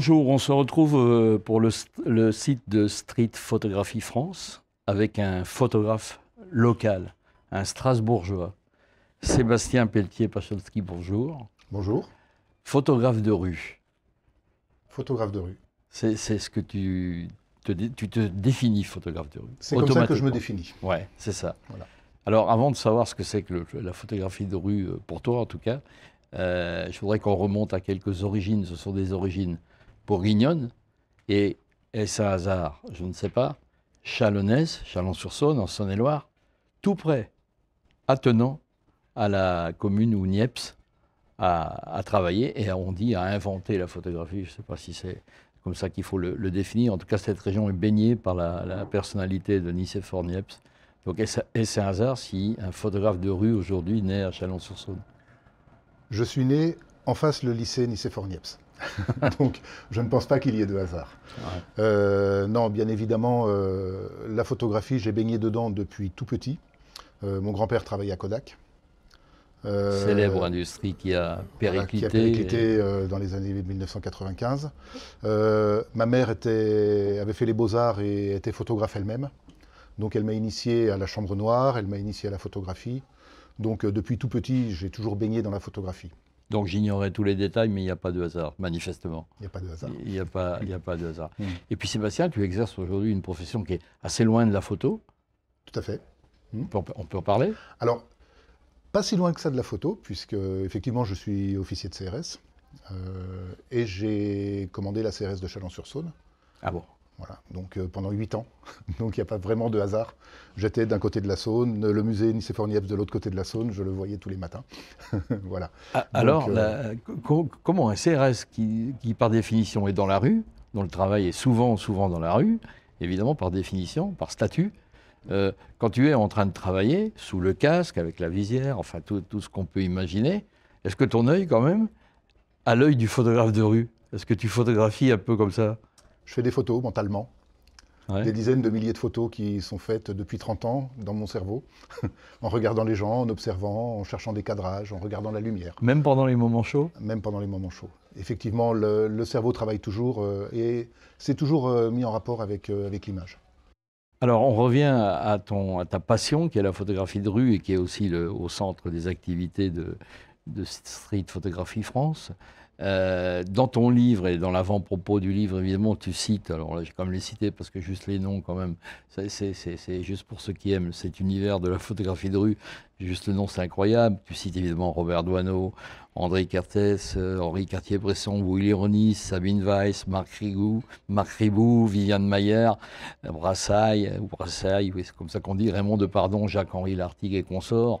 Bonjour, on se retrouve euh, pour le, site de Street Photographie France avec un photographe local, un Strasbourgeois, Sébastien Pelletier-Pacholski, bonjour. Bonjour. Photographe de rue. Photographe de rue. C'est ce que tu te, tu te définis, photographe de rue. C'est comme ça que je me définis. Ouais, c'est ça. Alors avant de savoir ce que c'est que la photographie de rue, euh, pour toi en tout cas, euh, je voudrais qu'on remonte à quelques origines. Ce sont des origines pour et est-ce hasard Je ne sais pas. Chalonnaise, Chalon-sur-Saône, en Saône-et-Loire, tout près, attenant à la commune où Niepce a, travaillé et on dit a inventé la photographie. Je ne sais pas si c'est comme ça qu'il faut le, définir. En tout cas, cette région est baignée par la, personnalité de Nicéphore Niepce. Donc, est-ce un hasard si un photographe de rue aujourd'hui naît à Chalon-sur-Saône Je suis né en face le lycée Nicéphore Niepce. Donc je ne pense pas qu'il y ait de hasard. Euh, non, bien évidemment, euh, la photographie, j'ai baigné dedans depuis tout petit. Euh, mon grand-père travaillait à Kodak. Célèbre industrie qui a périclité. qui a dans les années 1995. ma mère avait fait les beaux-arts et était photographe elle-même. Donc elle m'a initié à la chambre noire, elle m'a initié à la photographie. Donc depuis tout petit, j'ai toujours baigné dans la photographie. Donc j'ignorais tous les détails, mais il n'y a pas de hasard, manifestement. Il n'y a pas de hasard. Il n'y a, pas, il a pas de hasard. Hmm. Et puis Sébastien, tu exerces aujourd'hui une profession qui est assez loin de la photo. Tout à fait. Hmm. On, peut, en parler Alors, pas si loin que ça de la photo, puisque effectivement je suis officier de CRS. Euh, et j'ai commandé la CRS de Chalon-sur-Saône. Ah bon voilà. Donc euh, pendant 8 ans, donc il n'y a pas vraiment de hasard. J'étais d'un côté de la Saône, euh, le musée nicéphore niepce de l'autre côté de la Saône, je le voyais tous les matins. voilà. Ah, alors, euh, comment un CRS qui, par définition est dans la rue, dont le travail est souvent, souvent dans la rue, évidemment par définition, par statut, quand tu es en train de travailler, sous le casque, avec la visière, enfin tout, tout ce qu'on peut imaginer, est-ce que ton œil quand même a l'œil du photographe de rue Est-ce que tu photographies un peu comme ça je fais des photos mentalement. Des dizaines de milliers de photos qui sont faites depuis 30 ans dans mon cerveau, en regardant les gens, en observant, en cherchant des cadrages, en regardant la lumière. Même pendant les moments chauds Même pendant les moments chauds. Effectivement, le, cerveau travaille toujours euh, et c'est toujours euh, mis en rapport euh, avec, l'image. Alors, on revient à, ton, à ta passion, qui est la photographie de rue et qui est aussi au centre des activités de, de Street Photographie France. Euh, dans ton livre et dans l'avant-propos du livre, évidemment, tu cites, alors là, j'ai quand même les citer parce que juste les noms, quand même, c'est juste pour ceux qui aiment cet univers de la photographie de rue, juste le nom, c'est incroyable. Tu cites évidemment Robert Doisneau, André Cartès, euh, Henri Cartier-Bresson, Willy Ronis, Sabine Weiss, Marc Rigou, Marc Ribou, Viviane Maillère, Brassailles, ou Brassailles, oui, c'est comme ça qu'on dit, Raymond Depardon, Jacques-Henri Lartigue et consorts.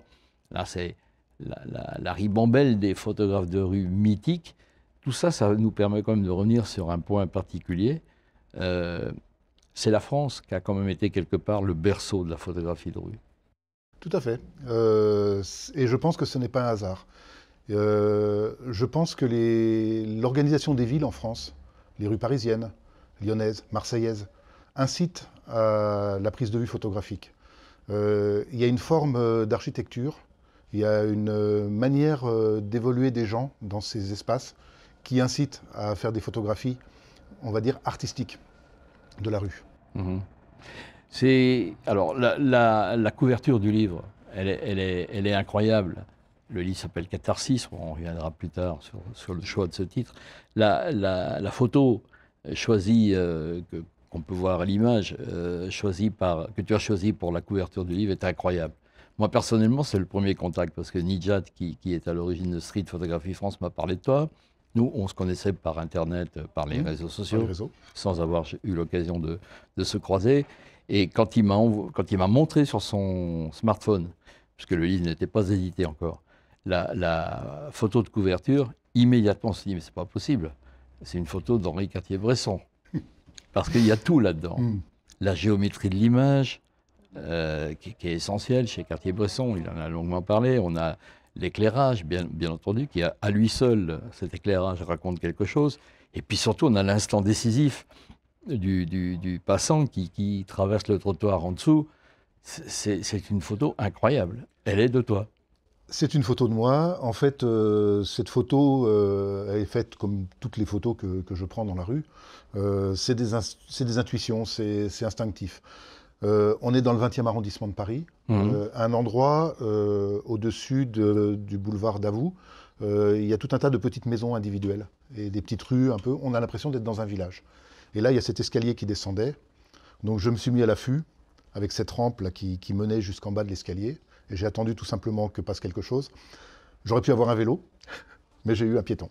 Là, c'est la ribambelle des photographes de rue mythiques. Tout ça, ça nous permet quand même de revenir sur un point particulier. Euh, c'est la France qui a quand même été quelque part le berceau de la photographie de rue. Tout à fait. Euh, et je pense que ce n'est pas un hasard. Euh, je pense que l'organisation des villes en France, les rues parisiennes, lyonnaises, marseillaises, incite à la prise de vue photographique. il y a une forme d'architecture, il y a une manière d'évoluer des gens dans ces espaces qui incite à faire des photographies, on va dire, artistiques de la rue. Mhm. C'est alors la, couverture du livre, elle est, elle est, incroyable. Le livre s'appelle Catharsis, on reviendra plus tard sur, le choix de ce titre. La, photo euh, choisie euh, qu'on peut voir à l'image, euh, choisie par que tu as choisie pour la couverture du livre est incroyable. Moi personnellement, c'est le premier contact parce que Nijat, qui, qui est à l'origine de Street Photographie France, m'a parlé de toi. Nous, on se connaissait par Internet, euh, par les mmh. réseaux sociaux, sans avoir eu l'occasion de, se croiser. Et quand il m'a montré sur son smartphone, puisque le livre n'était pas édité encore, la, photo de couverture, immédiatement on s'est dit, mais c'est pas possible, c'est une photo d'Henri Cartier-Bresson. Parce qu'il y a tout là-dedans. Mmh. La géométrie de l'image, euh, qui, est essentielle chez Cartier-Bresson, il en a longuement parlé, on a l'éclairage, bien, entendu, qui a, à lui seul, cet éclairage raconte quelque chose. Et puis surtout, on a l'instant décisif du, passant qui, traverse le trottoir en dessous. C'est une photo incroyable. Elle est de toi. C'est une photo de moi. En fait, euh, cette photo euh, est faite comme toutes les photos que, je prends dans la rue. Euh, c'est des, intuitions, c'est instinctif. Euh, on est dans le 20e arrondissement de Paris, mhm. euh, un endroit euh, au-dessus du boulevard Davout. Il y a tout un tas de petites maisons individuelles et des petites rues un peu. On a l'impression d'être dans un village. Et là, il y a cet escalier qui descendait. Donc je me suis mis à l'affût avec cette rampe qui menait jusqu'en bas de l'escalier. Et j'ai attendu tout simplement que passe quelque chose. J'aurais pu avoir un vélo, mais j'ai eu un piéton.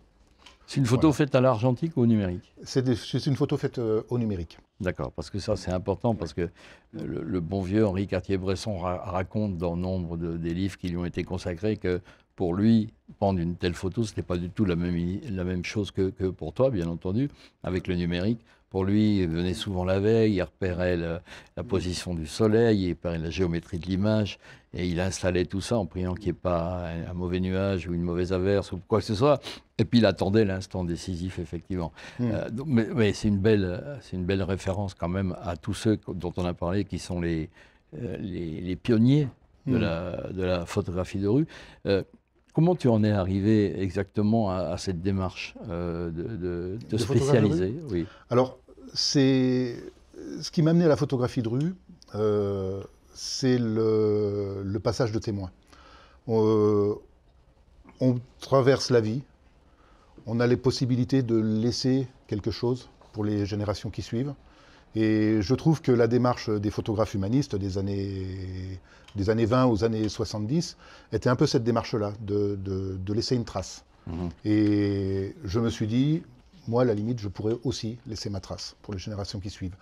C'est une photo faite à l'argentique ou au numérique C'est une photo faite au numérique. D'accord, parce que ça c'est important, parce que euh, le, bon vieux Henri Cartier-Bresson raconte dans nombre des livres qui lui ont été consacrés que pour lui, prendre une telle photo, ce n'était pas du tout la même, la même chose que, que, pour toi, bien entendu, avec le numérique. Pour lui, il venait souvent la veille, il repérait la mm. position du soleil, il repérait la géométrie de l'image, et il installait tout ça en priant qu'il n'y ait pas un, mauvais nuage ou une mauvaise averse ou quoi que ce soit. Et puis il attendait l'instant décisif, effectivement. Mm. Euh, mais, c'est une, belle, une belle référence quand même à tous ceux dont on a parlé, qui sont les, euh, les, pionniers de, mm. la, de, la, photographie de rue. Euh, Comment tu en es arrivé exactement à, cette démarche euh, de, spécialiser Alors, c'est ce qui m'a amené à la photographie de rue, euh, c'est le, passage de témoin. Euh, on, traverse la vie, on a les possibilités de laisser quelque chose pour les générations qui suivent. Et je trouve que la démarche des photographes humanistes des années, des années 20 aux années 70 était un peu cette démarche-là, de, laisser une trace. Mhm. Et je me suis dit, moi, à la limite, je pourrais aussi laisser ma trace pour les générations qui suivent.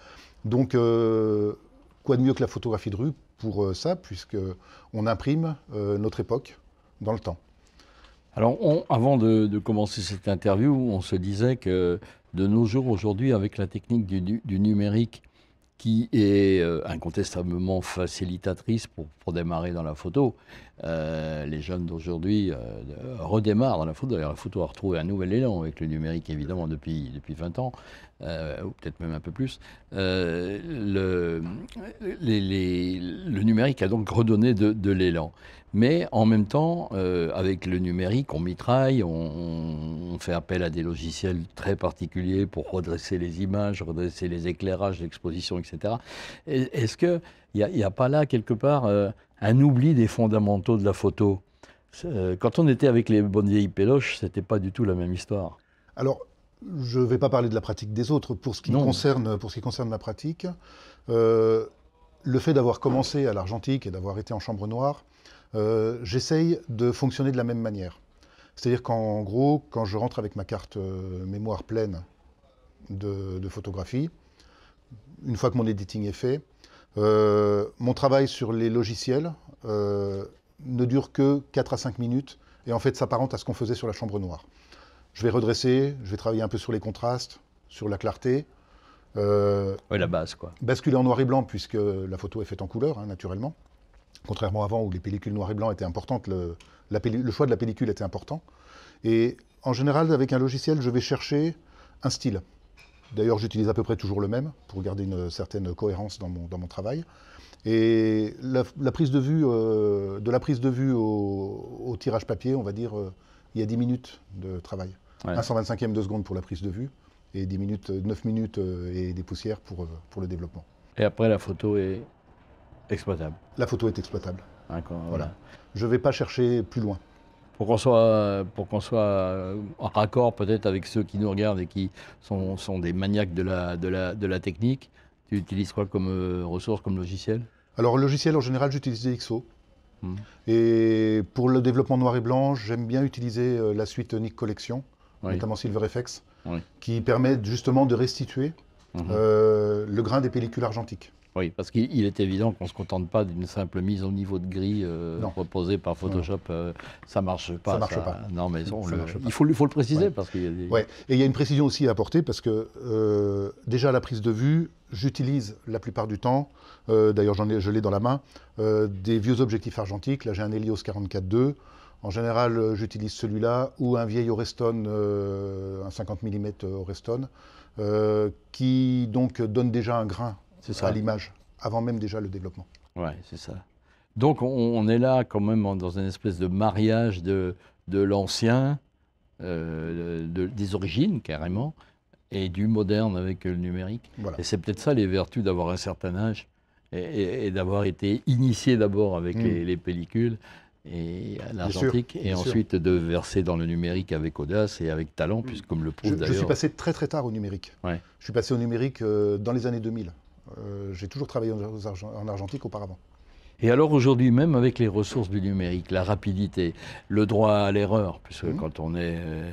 Donc, euh, quoi de mieux que la photographie de rue pour euh, ça, puisque on imprime euh, notre époque dans le temps. Alors, on, avant de, de, commencer cette interview, on se disait que de nos jours aujourd'hui avec la technique du, numérique qui est euh, incontestablement facilitatrice pour, démarrer dans la photo, euh, les jeunes d'aujourd'hui euh, redémarrent dans la photo. D'ailleurs, la photo a retrouver un nouvel élan avec le numérique, évidemment, depuis, depuis 20 ans, euh, ou peut-être même un peu plus. Le, le, numérique a donc redonné de, l'élan. Mais en même temps, avec le numérique, on mitraille, on, fait appel à des logiciels très particuliers pour redresser les images, redresser les éclairages, l'exposition, etc. Est-ce qu'il n'y a, a, pas là, quelque part, un oubli des fondamentaux de la photo. Euh, quand on était avec les bonnes vieilles péloches, c'était pas du tout la même histoire. Alors, je ne vais pas parler de la pratique des autres. Pour ce qui, concerne, pour ce qui concerne la pratique, euh, le fait d'avoir commencé à l'argentique et d'avoir été en chambre noire, euh, j'essaye de fonctionner de la même manière. C'est-à-dire qu'en gros, quand je rentre avec ma carte mémoire pleine de, de, photographie, une fois que mon editing est fait, euh, mon travail sur les logiciels euh, ne dure que 4 à 5 minutes et en fait s'apparente à ce qu'on faisait sur la chambre noire. Je vais redresser, je vais travailler un peu sur les contrastes, sur la clarté. Euh, la base, quoi. Basculer en noir et blanc, puisque la photo est faite en couleur, hein, naturellement. Contrairement avant où les pellicules noir et blanc étaient importantes, le, choix de la pellicule était important. Et en général, avec un logiciel, je vais chercher un style. D'ailleurs, j'utilise à peu près toujours le même pour garder une certaine cohérence dans mon, travail. Et la, prise de, vue, euh, de la prise de vue au, tirage papier, on va dire, euh, il y a 10 minutes de travail. 125e de seconde pour la prise de vue et 10 minutes, 9 euh, minutes et des poussières pour, pour le développement. Et après, la photo est exploitable La photo est exploitable. Hein, voilà. Je ne vais pas chercher plus loin pour qu'on soit, soit euh, en raccord peut-être avec ceux qui nous regardent et qui sont, des maniaques de la, technique, tu utilises quoi comme euh, ressource, comme logiciel Alors, logiciel, en général, j'utilise XO. Hmm. Et pour le développement noir et blanc, j'aime bien utiliser euh, la suite Nick Collection, notamment SilverFX, qui permet justement de restituer hmm. le grain des pellicules argentiques. Oui, parce qu'il est évident qu'on ne se contente pas d'une simple mise au niveau de gris reposée euh, proposée par Photoshop. Euh, ça ne marche pas. Ça marche Non, mais Il, faut, le préciser. Parce qu'il y a ouais. Et il y a une précision aussi à apporter parce que euh, déjà la prise de vue, j'utilise la plupart du temps, d'ailleurs je l'ai dans la main, des vieux objectifs argentiques. Là j'ai un Helios 44.2. En général, j'utilise celui-là ou un vieil Oreston, un 50 mm Oreston, qui donc donne déjà un grain c'est ça. À l'image, avant même déjà le développement. Oui, c'est ça. Donc on, est là quand même dans une espèce de mariage de, de l'ancien, euh, des origines carrément, et du moderne avec le numérique. Et c'est peut-être ça les vertus d'avoir un certain âge et, d'avoir été initié d'abord avec mmh. les, pellicules et l'argentique, et ensuite de verser dans le numérique avec audace et avec talent, mmh. puisque comme le prouve d'ailleurs... Je suis passé très très tard au numérique. Je suis passé au numérique euh, dans les années 2000. Euh, j'ai toujours travaillé en argentique auparavant. Et alors aujourd'hui même, avec les ressources du numérique, la rapidité, le droit à l'erreur, puisque mmh. quand on est, euh,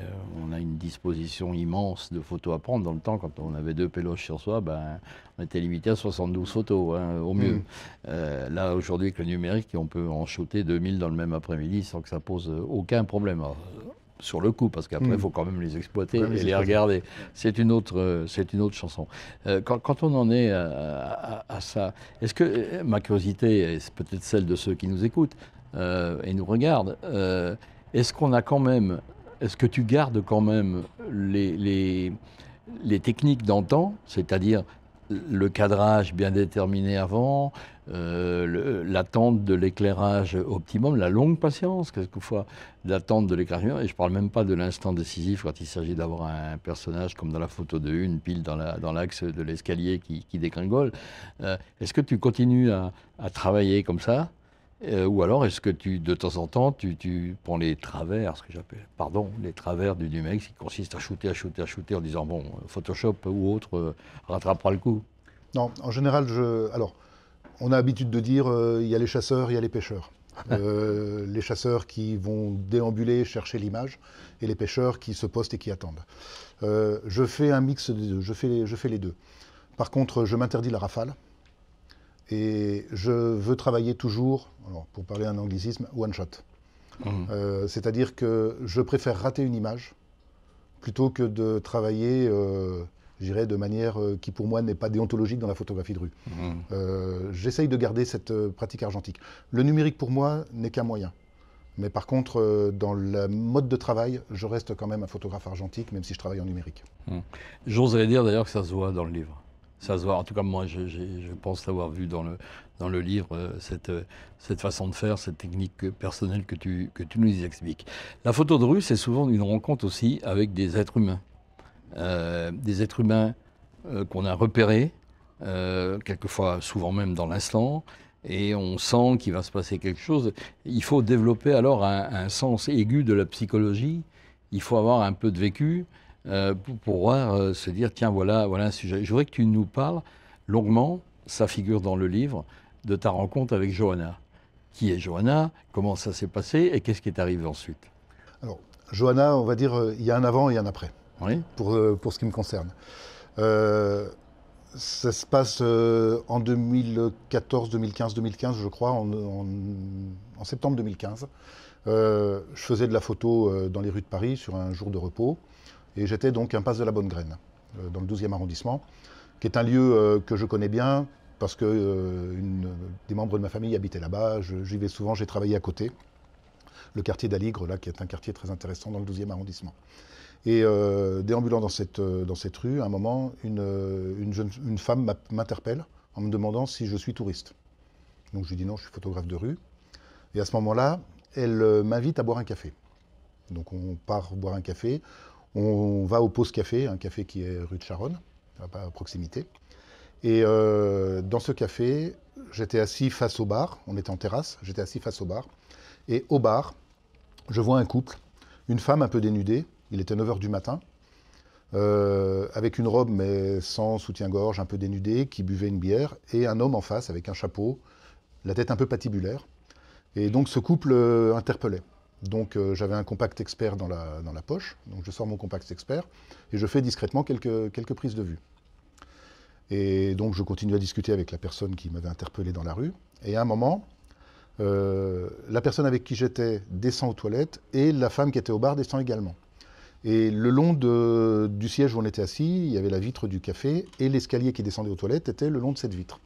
on a une disposition immense de photos à prendre. Dans le temps, quand on avait deux péloches sur soi, ben, on était limité à 72 photos, hein, au mmh. mieux. Euh, là aujourd'hui, avec le numérique, on peut en shooter 2000 dans le même après-midi sans que ça pose aucun problème sur le coup, parce qu'après, il mm. faut quand même les exploiter et les, regarder. C'est une autre, euh, une autre chanson. Euh, quand, on en est euh, à, ça, est-ce que ma curiosité, et c'est peut-être celle de ceux qui nous écoutent et nous regardent, est-ce qu'on a quand même, est-ce que tu gardes quand même les, les, les techniques d'antan, c'est-à-dire le cadrage bien déterminé avant, euh, l'attente de l'éclairage optimum, la longue patience, quelquefois, d'attente de l'éclairage. Et je ne parle même pas de l'instant décisif quand il s'agit d'avoir un personnage comme dans la photo de une pile dans l'axe de l'escalier qui, dégringole. Euh, est-ce que tu continues à travailler comme ça euh, ou alors, est-ce que tu, de temps en temps, tu, prends les travers, ce que j'appelle, pardon, les travers du Dumex, qui consiste à shooter, à shooter, à shooter, en disant, bon, euh, Photoshop ou autre euh, rattrapera le coup Non, en général, je, alors, on a l'habitude de dire, il y a les chasseurs, il y a les pêcheurs. les chasseurs qui vont déambuler, chercher l'image, et les pêcheurs qui se postent et qui attendent. je fais un mix, des je, fais je fais les deux. Par contre, je m'interdis la rafale. Et je veux travailler toujours, alors pour parler un anglicisme, one shot. Mmh. Euh, c'est-à-dire que je préfère rater une image plutôt que de travailler, euh, je dirais, de manière euh, qui pour moi n'est pas déontologique dans la photographie de rue. Mmh. J'essaye de garder cette pratique argentique. Le numérique pour moi n'est qu'un moyen. Mais par contre, dans le mode de travail, je reste quand même un photographe argentique, même si je travaille en numérique. Mmh. J'oserais dire d'ailleurs que ça se voit dans le livre ça se voit. En tout cas, moi, je, pense avoir vu dans le, dans le livre, euh, cette, euh, cette façon de faire, cette technique personnelle que tu, que tu nous expliques. La photo de rue, c'est souvent une rencontre aussi avec des êtres humains. Euh, des êtres humains qu'on a repérés, quelquefois, souvent même dans l'instant, et on sent qu'il va se passer quelque chose. Il faut développer alors un sens aigu de la psychologie, il faut avoir un peu de vécu, euh, pour pouvoir euh, se dire tiens, voilà, voilà un sujet. Je voudrais que tu nous parles longuement, ça figure dans le livre, de ta rencontre avec Johanna. Qui est Johanna Comment ça s'est passé Et qu'est-ce qui est arrivé ensuite Alors, Johanna, on va dire, euh, il y a un avant et un après, pour, ce qui me concerne. ça se passe en 2014, 2015, 2015, je crois, en, septembre 2015. je faisais de la photo dans les rues de Paris sur un jour de repos. Et j'étais donc impasse de la Bonne Graine, euh, dans le 12e arrondissement, qui est un lieu euh, que je connais bien parce que euh, une, des membres de ma famille habitaient là-bas. J'y vais souvent, j'ai travaillé à côté. Le quartier d'Aligre, là, qui est un quartier très intéressant dans le 12e arrondissement. Et déambulant dans cette, dans cette rue, à un moment, une, une, une femme m'interpelle en me demandant si je suis touriste. Donc je lui dis non, je suis photographe de rue. Et à ce moment-là, elle m'invite à boire un café. Donc on part boire un café. On va au Pause Café, un café qui est rue de Charonne, à proximité. Et euh, dans ce café, j'étais assis face au bar, on était en terrasse, j'étais assis face au bar. Et au bar, je vois un couple, une femme un peu dénudée, il était 9h du matin, euh, avec une robe mais sans soutien-gorge, un peu dénudée, qui buvait une bière, et un homme en face avec un chapeau, la tête un peu patibulaire. Et donc ce couple euh, interpellait. Donc euh, j'avais un compact expert dans la, dans la, poche, donc je sors mon compact expert et je fais discrètement quelques, quelques prises de vue. Et donc je continue à discuter avec la personne qui m'avait interpellé dans la rue. Et à un moment, euh, la personne avec qui j'étais descend aux toilettes et la femme qui était au bar descend également. Et le long du siège où on était assis, il y avait la vitre du café et l'escalier qui descendait aux toilettes était le long de cette vitre.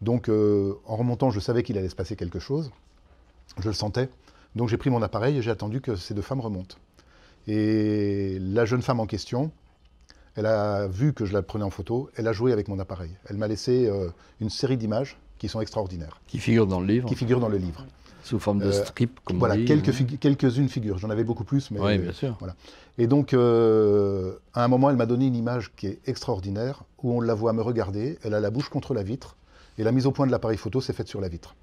Donc euh, en remontant, je savais qu'il allait se passer quelque chose. Je le sentais. Donc j'ai pris mon appareil et j'ai attendu que ces deux femmes remontent. Et la jeune femme en question, elle a vu que je la prenais en photo, elle a joué avec mon appareil. Elle m'a laissé euh, une série d'images qui sont extraordinaires. Qui figurent dans le livre Qui figurent dans le livre. Sous forme de euh, strip, comme voilà, on Quelques quelques-unes figures. J'en avais beaucoup plus, mais. Oui, bien sûr. Voilà. Et donc, euh, à un moment, elle m'a donné une image qui est extraordinaire, où on la voit me regarder. Elle a la bouche contre la vitre, et la mise au point de l'appareil photo s'est faite sur la vitre.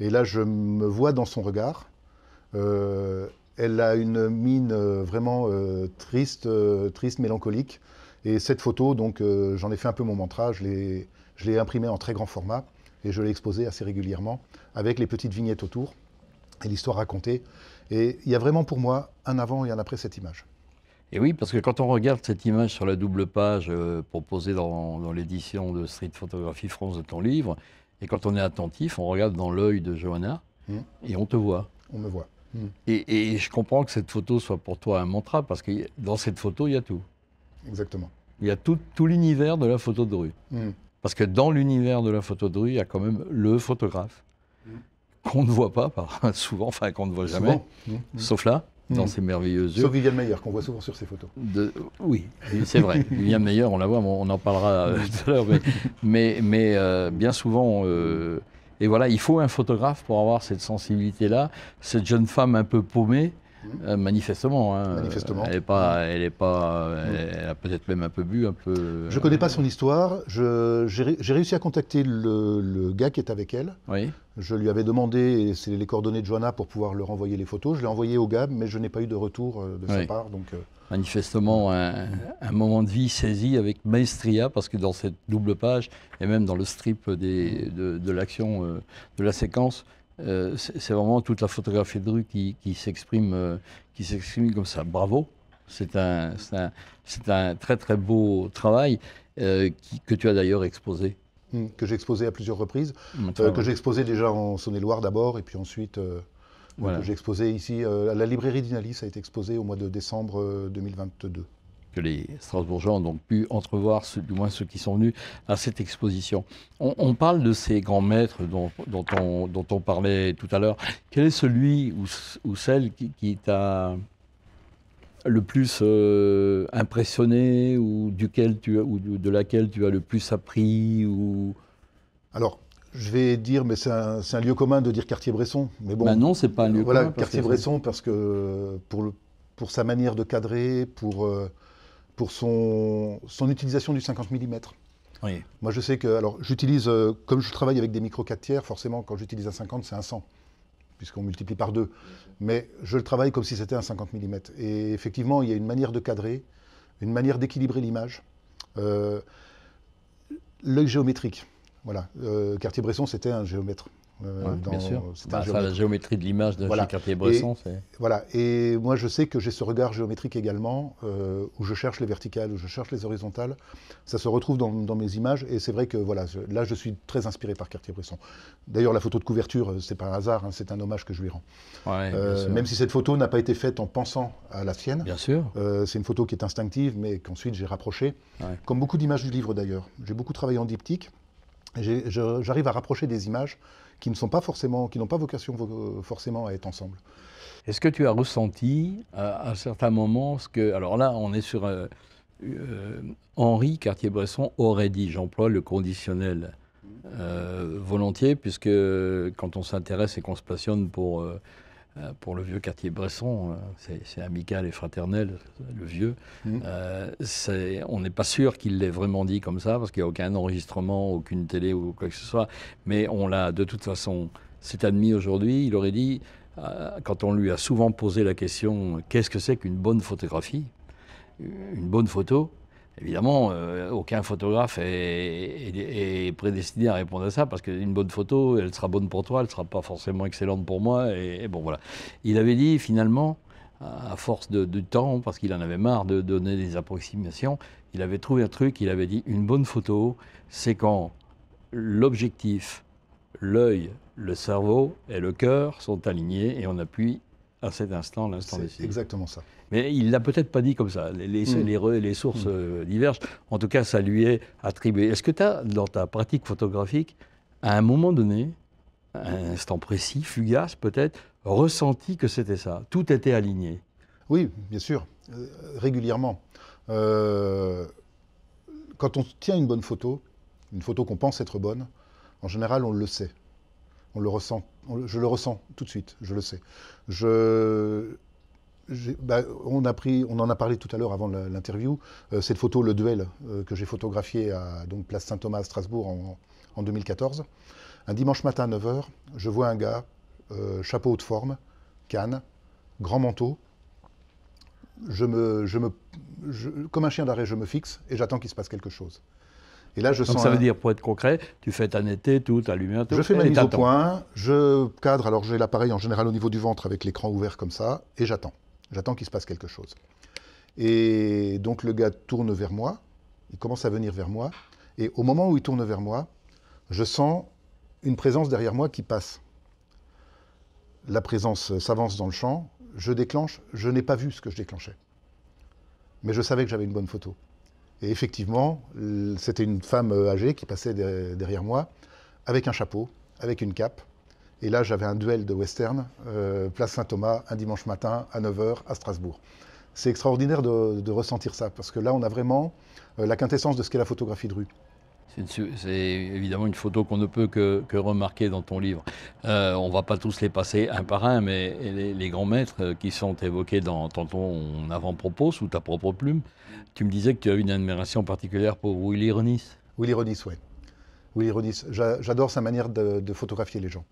Et là, je me vois dans son regard, euh, elle a une mine euh, vraiment euh, triste, triste, mélancolique. Et cette photo, donc, j'en ai fait un peu mon mantra. Je l'ai imprimée en très grand format et je l'ai exposée assez régulièrement avec les petites vignettes autour et l'histoire racontée. Et il y a vraiment pour moi un avant et un après cette image. Et oui, parce que quand on regarde cette image sur la double page proposée dans, l'édition de Street Photography France de ton livre, et quand on est attentif, on regarde dans l'œil de Johanna mmh. et on te voit. On me voit. Hmm. Et, je comprends que cette photo soit pour toi un mantra, parce que dans cette photo, il y a tout. Exactement. Il y a tout, l'univers de la photo de rue. Hmm. Parce que dans l'univers de la photo de rue, il y a quand même le photographe, hmm. qu'on ne voit pas souvent, enfin qu'on ne voit jamais, sauf là, dans ces merveilleux yeux. Sauf Viviane Meyer, qu'on voit souvent sur ses photos. oui, c'est vrai. Viviane Meyer, on la voit, on en parlera euh, tout à l'heure. Mais, mais, euh, bien souvent... Euh, et voilà, il faut un photographe pour avoir cette sensibilité-là. Cette jeune femme un peu paumée, Hmm. Euh, hein. manifestement. Elle est pas, hmm. elle est pas, hmm. elle a peut-être même un peu bu, un peu. Je connais pas euh, son histoire. j'ai réussi à contacter le, gars qui est avec elle. Oui. Je lui avais demandé c'est les coordonnées de Joanna pour pouvoir leur envoyer les photos. Je l'ai envoyé au gars, mais je n'ai pas eu de retour euh, de sa part. Donc. Manifestement, un, moment de vie saisi avec maestria, parce que dans cette double page, et même dans le strip des, de l'action, de la séquence, euh, c'est vraiment toute la photographie de rue qui, euh, s'exprime comme ça. Bravo, c'est un, très très beau travail euh, que tu as d'ailleurs exposé. Hmm, que j'ai exposé à plusieurs reprises, mmh, que j'ai exposé déjà en Saône-et-Loire d'abord, et puis ensuite que j'ai exposé ici à la librairie d'Inalis, a été exposé au mois de décembre 2022 que les Strasbourgeois ont donc pu entrevoir, du moins ceux qui sont venus à cette exposition. On, parle de ces grands maîtres dont, on, parlait tout à l'heure. Quel est celui ou, celle qui, t'a le plus euh, impressionné ou, duquel tu ou de laquelle tu as le plus appris ou... Alors, je vais dire, mais c'est un, lieu commun de dire Cartier-Bresson. Mais bon, n'est ben non, c'est pas un lieu commun. Voilà, Cartier-Bresson, parce que pour, pour sa manière de cadrer, pour euh, pour son, son utilisation du 50 mm. Oui. Moi, je sais que, alors, j'utilise, euh, comme je travaille avec des micro 4 tiers, forcément, quand j'utilise un 50, c'est un 100, puisqu'on multiplie par deux. Mais je le travaille comme si c'était un 50 mm. Et effectivement, il y a une manière de cadrer, une manière d'équilibrer l'image. Euh, L'œil géométrique. Voilà. Euh, Cartier-Bresson, c'était un géomètre bien sûr. C'est la géométrie de l'image de Cartier-Bresson. Voilà. Et moi, je sais que j'ai ce regard géométrique également, euh, où je cherche les verticales, où je cherche les horizontales. Ça se retrouve dans, mes images. Et c'est vrai que voilà, là, je suis très inspiré par Cartier-Bresson. D'ailleurs, la photo de couverture, euh, c'est pas un hasard, hein, c'est un hommage que je lui rends. Euh, même si cette photo n'a pas été faite en pensant à la sienne. Bien sûr. c'est une photo qui est instinctive, mais qu'ensuite j'ai rapprochée. Comme beaucoup d'images du livre d'ailleurs. J'ai beaucoup travaillé en diptyque j'arrive à rapprocher des images qui ne sont pas forcément, qui n'ont pas vocation euh, forcément à être ensemble. Est-ce que tu as ressenti à, un certain moment ce que, alors là, on est sur euh, euh, Henri Cartier-Bresson aurait dit, j'emploie le conditionnel volontiers, puisque quand on s'intéresse et qu'on se passionne pour euh, pour le vieux quartier Bresson, euh, c'est amical et fraternel, le vieux. Mmh. Euh, on n'est pas sûr qu'il l'ait vraiment dit comme ça, parce qu'il n'y a aucun enregistrement, aucune télé ou quoi que ce soit. Mais on l'a, de toute façon, c'est admis aujourd'hui. Il aurait dit, quand on lui a souvent posé la question, qu'est-ce que c'est qu'une bonne photographie Une bonne photo, Évidemment, euh, aucun photographe est, prédestiné à répondre à ça, parce qu'une bonne photo, elle sera bonne pour toi, elle ne sera pas forcément excellente pour moi. Et, bon, voilà. Il avait dit, finalement, à force de, temps, parce qu'il en avait marre de donner des approximations, il avait trouvé un truc, il avait dit, une bonne photo, c'est quand l'objectif, l'œil, le cerveau et le cœur sont alignés et on appuie à cet instant l'instant décisif. Exactement ça. Mais il l'a peut-être pas dit comme ça. Les, hmm. sources hmm. euh, divergent. En tout cas, ça lui est attribué. Est-ce que tu as, dans ta pratique photographique, à un moment donné, à un instant précis, fugace peut-être, ressenti que c'était ça Tout était aligné Oui, bien sûr, euh, régulièrement. Euh, quand on tient une bonne photo, une photo qu'on pense être bonne, en général, on le sait. On le ressent. je le ressens tout de suite, je le sais. Je, bah, on, en a parlé tout à l'heure avant l'interview, euh, cette photo, le duel, euh, que j'ai photographié à Place Saint-Thomas à Strasbourg en, 2014. Un dimanche matin à 9h, je vois un gars, euh, chapeau haute forme, canne, grand manteau. comme un chien d'arrêt, je me fixe et j'attends qu'il se passe quelque chose. Et là, je Donc ça veut dire, pour être concret, tu fais ta netteté, tout, ta lumière, tout. Je fais ma mise au point, je cadre, alors j'ai l'appareil en général au niveau du ventre avec l'écran ouvert comme ça, et j'attends. J'attends qu'il se passe quelque chose. Et donc le gars tourne vers moi, il commence à venir vers moi, et au moment où il tourne vers moi, je sens une présence derrière moi qui passe. La présence s'avance dans le champ, je déclenche, je n'ai pas vu ce que je déclenchais. Mais je savais que j'avais une bonne photo. Et effectivement, c'était une femme euh, âgée qui passait derrière moi, avec un chapeau, avec une cape, et là, j'avais un duel de western, euh, place Saint-Thomas, un dimanche matin, à 9h, à Strasbourg. C'est extraordinaire de, ressentir ça, parce que là, on a vraiment euh, la quintessence de ce qu'est la photographie de rue. C'est évidemment une photo qu'on ne peut que, remarquer dans ton livre. Euh, on ne va pas tous les passer un par un, mais les, grands maîtres qui sont évoqués dans, ton avant-propos, sous ta propre plume, tu me disais que tu avais une admiration particulière pour Willy Ronis. Willy Ronis, oui. Willy Ronis, j'adore sa manière de photographier les gens.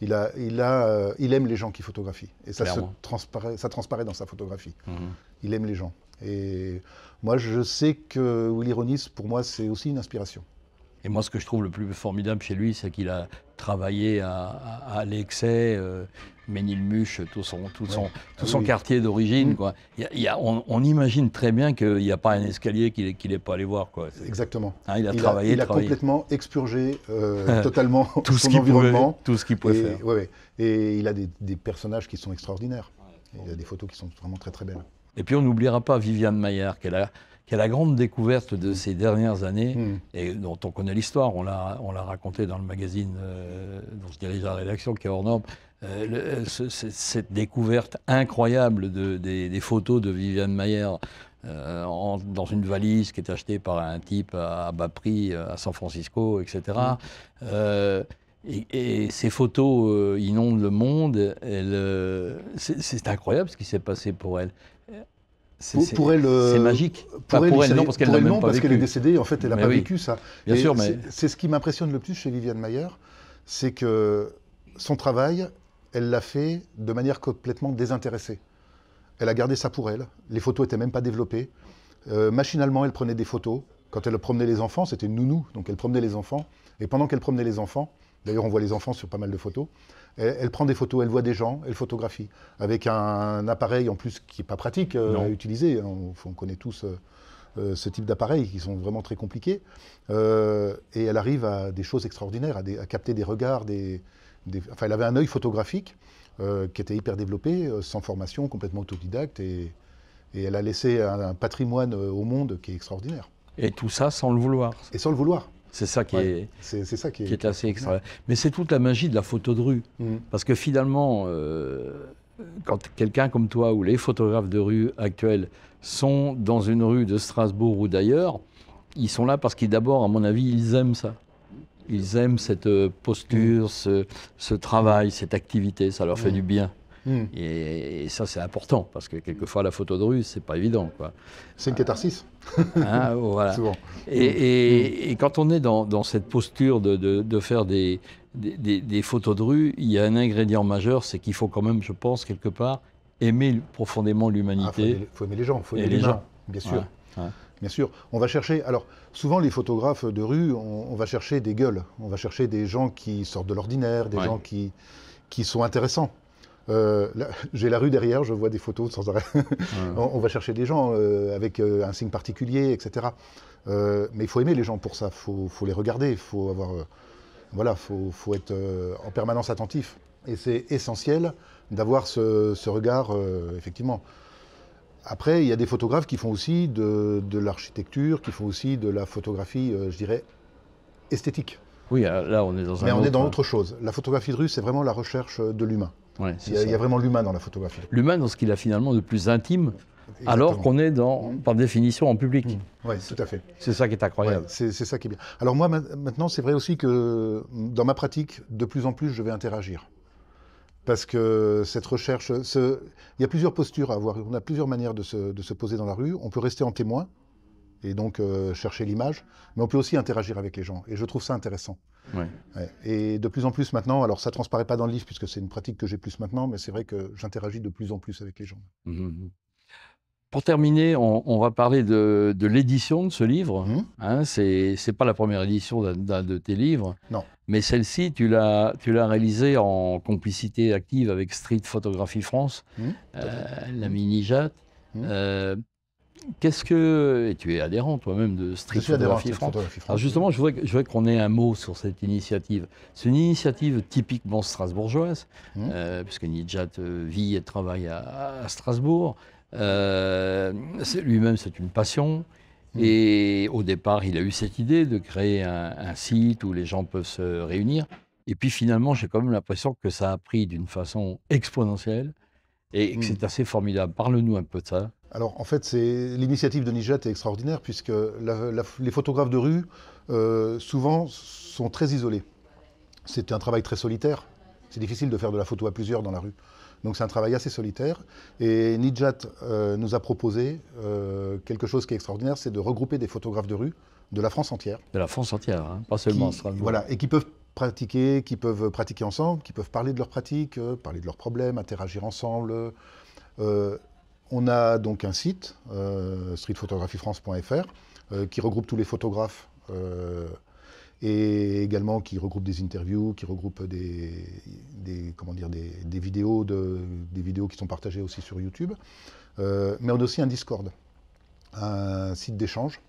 Il, euh, il, aime les gens qui photographient. Et ça, se transparaît, dans sa photographie. Mhm. Il aime les gens. Et moi, je sais que Willy Ronis, pour moi, c'est aussi une inspiration. Et moi, ce que je trouve le plus formidable chez lui, c'est qu'il a travaillé à, l'excès, euh, Ménilmuche, tout son, tout son, son quartier d'origine. Mm. Quoi. Il y a, on, imagine très bien qu'il n'y a pas un escalier qu'il n'est pas allé voir. Quoi. Exactement. Hein, il a travaillé. il a complètement expurgé euh, totalement tout son ce environnement. tout ce qu'il pouvait faire. Ouais, Et il a des, personnages qui sont extraordinaires. Il a des photos qui sont vraiment très très belles. Et puis on n'oubliera pas Viviane Maillard, qu'elle a c'est la grande découverte de ces dernières années, hmm. et dont on connaît l'histoire, on l'a raconté dans le magazine euh, dont je dirige la rédaction, qui est hors norme, euh, euh, cette découverte incroyable de, des, photos de Viviane Maier dans une valise qui est achetée par un type à, bas prix à San Francisco, etc. Hmm. Et, ces photos inondent le monde. c'est incroyable ce qui s'est passé pour elle c'est pour elle, euh, magique. Pour, elle, non, parce qu'elle est décédée. En fait, elle n'a pas vécu ça. Bien sûr, mais c'est ce qui m'impressionne le plus chez Viviane Mayer, c'est que son travail, elle l'a fait de manière complètement désintéressée. Elle a gardé ça pour elle. Les photos étaient même pas développées. Euh, machinalement, elle prenait des photos. Quand elle promenait les enfants, c'était une nounou, donc elle promenait les enfants. Et pendant qu'elle promenait les enfants, D'ailleurs, on voit les enfants sur pas mal de photos. Elle, prend des photos, elle voit des gens, elle photographie. Avec un, appareil en plus qui n'est pas pratique euh, à utiliser. On, connaît tous euh, euh, ce type d'appareils qui sont vraiment très compliqués. et elle arrive à des choses extraordinaires, à, capter des regards. enfin, elle avait un œil photographique qui était hyper développé, sans formation, complètement autodidacte. Et, elle a laissé un patrimoine au monde qui est extraordinaire. Et tout ça sans le vouloir. Et sans le vouloir. C'est ça qui, est, qui, est, assez extra. Mais c'est toute la magie de la photo de rue. Mm. Parce que finalement, euh, quand quelqu'un comme toi ou les photographes de rue actuels sont dans une rue de Strasbourg ou d'ailleurs, ils sont là parce qu'ils d'abord, à mon avis, ils aiment ça. Ils aiment cette euh, posture, mm. ce, travail, cette activité, ça leur fait mm. du bien. Hmm. Et, ça, c'est important, parce que quelquefois, la photo de rue, c'est pas évident. Quoi. C'est une catharsis. Ah, ah, oh, souvent. Hmm. Hmm. Et, quand on est dans, cette posture de, faire des, des, photos de rue, il y a un ingrédient majeur, c'est qu'il faut quand même, je pense, quelque part, aimer profondément ah, l'humanité. Il faut, aimer les gens, il faut aimer les, gens, bien sûr. Bien sûr, on va chercher. Alors, souvent, les photographes de rue, on, va chercher des gueules. On va chercher des gens qui sortent de l'ordinaire, des gens qui, qui sont intéressants. Euh, j'ai la rue derrière, je vois des photos sans arrêt. on, va chercher des gens euh, avec euh, un signe particulier, etc. mais il faut aimer les gens pour ça, il faut, les regarder, il faut avoir. voilà, faut, faut être en permanence attentif. Et c'est essentiel d'avoir ce, regard, effectivement. Après, il y a des photographes qui font aussi de, l'architecture, qui font aussi de la photographie, je dirais, esthétique. Oui, là on est dans un. Mais on est dans autre chose. La photographie de rue, c'est vraiment la recherche de l'humain il, y a, vraiment l'humain dans la photographie. L'humain dans ce qu'il a finalement de plus intime, alors qu'on est dans, mmh. par définition en public. Mmh. Oui, tout à fait. C'est ça qui est incroyable. c'est ça qui est bien. Alors moi, maintenant, c'est vrai aussi que mmh, dans ma pratique, de plus en plus, je vais interagir. Parce que cette recherche, ce... il y a plusieurs postures à avoir, on a plusieurs manières de se poser dans la rue. On peut rester en témoin, et donc euh, chercher l'image, mais on peut aussi interagir avec les gens, et je trouve ça intéressant. Et de plus en plus maintenant, alors ça ne transparaît pas dans le livre puisque c'est une pratique que j'ai plus maintenant, mais c'est vrai que j'interagis de plus en plus avec les gens. Mmh, mmh, mmh. Pour terminer, on, va parler de, l'édition de ce livre. Hein, c'est Ce n'est pas la première édition d'un de tes livres. Non. Mais celle-ci, tu l'as réalisée en complicité active avec Street Photographie France, euh, la mini Jatte. Euh, Qu'est-ce que. Et tu es adhérent toi-même de Street France. Alors justement, je voudrais, qu'on ait un mot sur cette initiative. C'est une initiative typiquement strasbourgeoise, mmh. euh, puisque Nidjat euh, vit et travaille à, Strasbourg. Euh, lui-même, c'est une passion. Mmh. Et au départ, il a eu cette idée de créer un, site où les gens peuvent se réunir. Et puis finalement, j'ai quand même l'impression que ça a pris d'une façon exponentielle et que mmh. c'est assez formidable. Parle-nous un peu de ça. Alors en fait, c'est l'initiative de Nijat est extraordinaire puisque les photographes de rue euh, souvent sont très isolés. C'est un travail très solitaire. C'est difficile de faire de la photo à plusieurs dans la rue. Donc c'est un travail assez solitaire. Et Nijat euh, nous a proposé euh, quelque chose qui est extraordinaire, c'est de regrouper des photographes de rue de la France entière. De la France entière, hein, pas seulement France. Voilà, et qui peuvent pratiquer, qui peuvent pratiquer ensemble, qui peuvent parler de leurs pratiques, parler de leurs problèmes, interagir ensemble. On a donc un site, euh, streetphotographiefrance.fr, euh, qui regroupe tous les photographes euh, et également qui regroupe des interviews, qui regroupe des, comment dire, des, vidéos de, des vidéos qui sont partagées aussi sur YouTube. Euh, mais on a aussi un Discord, un site d'échange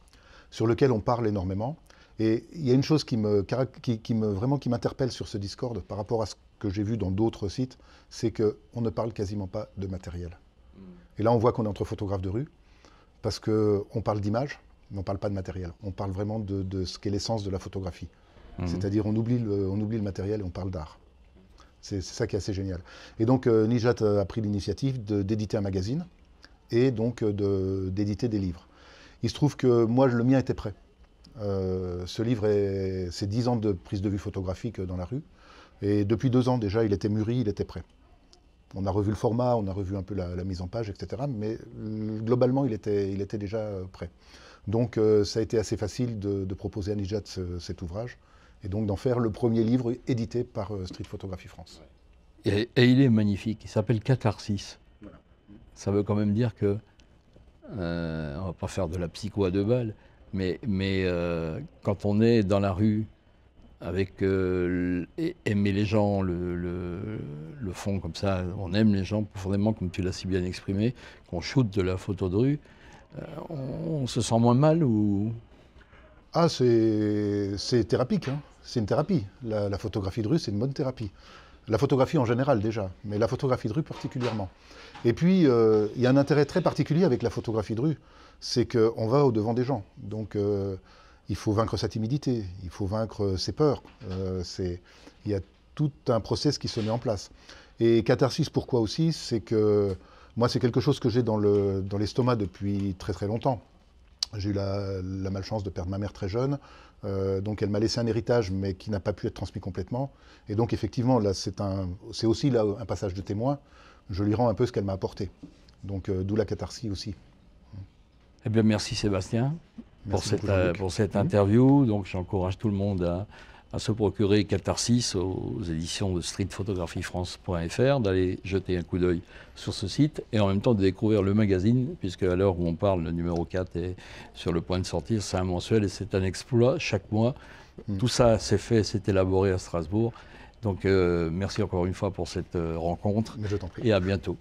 sur lequel on parle énormément. Et il y a une chose qui me, qui me vraiment qui m'interpelle sur ce Discord par rapport à ce que j'ai vu dans d'autres sites, c'est qu'on ne parle quasiment pas de matériel. Et là, on voit qu'on est entre photographes de rue, parce qu'on parle d'image, mais on ne parle pas de matériel. On parle vraiment de, ce qu'est l'essence de la photographie. Mhm. C'est-à-dire, on, oublie le, matériel et on parle d'art. C'est ça qui est assez génial. Et donc, euh, Nijat a pris l'initiative d'éditer un magazine et donc euh, d'éditer des livres. Il se trouve que moi, le mien était prêt. Euh, ce livre, c'est 10 ans de prise de vue photographique dans la rue. Et depuis deux ans déjà, il était mûri, il était prêt. On a revu le format, on a revu un peu la, mise en page, etc. Mais euh, globalement, il était, déjà euh, prêt. Donc euh, ça a été assez facile de, proposer à Nijat cet ouvrage et donc d'en faire le premier livre édité par Street Photography France. Et, il est magnifique, il s'appelle Catharsis. Ça veut quand même dire que, on on va pas faire de la psycho à deux balles, mais, quand on est dans la rue, avec euh, aimer les gens, le, le, fond comme ça, on aime les gens profondément, comme tu l'as si bien exprimé, qu'on shoot de la photo de rue, euh, on, se sent moins mal ou... Ah, c'est thérapique, hein. c'est une thérapie. La, photographie de rue, c'est une bonne thérapie. La photographie en général déjà, mais la photographie de rue particulièrement. Et puis, euh, il y a un intérêt très particulier avec la photographie de rue, c'est qu'on va au-devant des gens. Donc, il faut vaincre sa timidité, il faut vaincre ses peurs. Euh, il y a tout un process qui se met en place. Et catharsis, pourquoi aussi C'est que moi, c'est quelque chose que j'ai dans l'estomac le, dans depuis très très longtemps. J'ai eu la, malchance de perdre ma mère très jeune, euh, donc elle m'a laissé un héritage, mais qui n'a pas pu être transmis complètement. Et donc effectivement, là, c'est aussi là un passage de témoin. Je lui rends un peu ce qu'elle m'a apporté. Donc euh, d'où la catharsis aussi. Eh bien, merci Sébastien. Euh, pour cette, pour mmh. cette, interview. Donc j'encourage tout le monde à, se procurer Catharsis aux éditions de streetphotographiefrance.fr, d'aller jeter un coup d'œil sur ce site et en même temps de découvrir le magazine, puisque à l'heure où on parle, le numéro 4 est sur le point de sortir, c'est un mensuel et c'est un exploit chaque mois. Mmh. Tout ça s'est fait, s'est élaboré à Strasbourg. Donc euh, merci encore une fois pour cette euh, rencontre. Et à bientôt.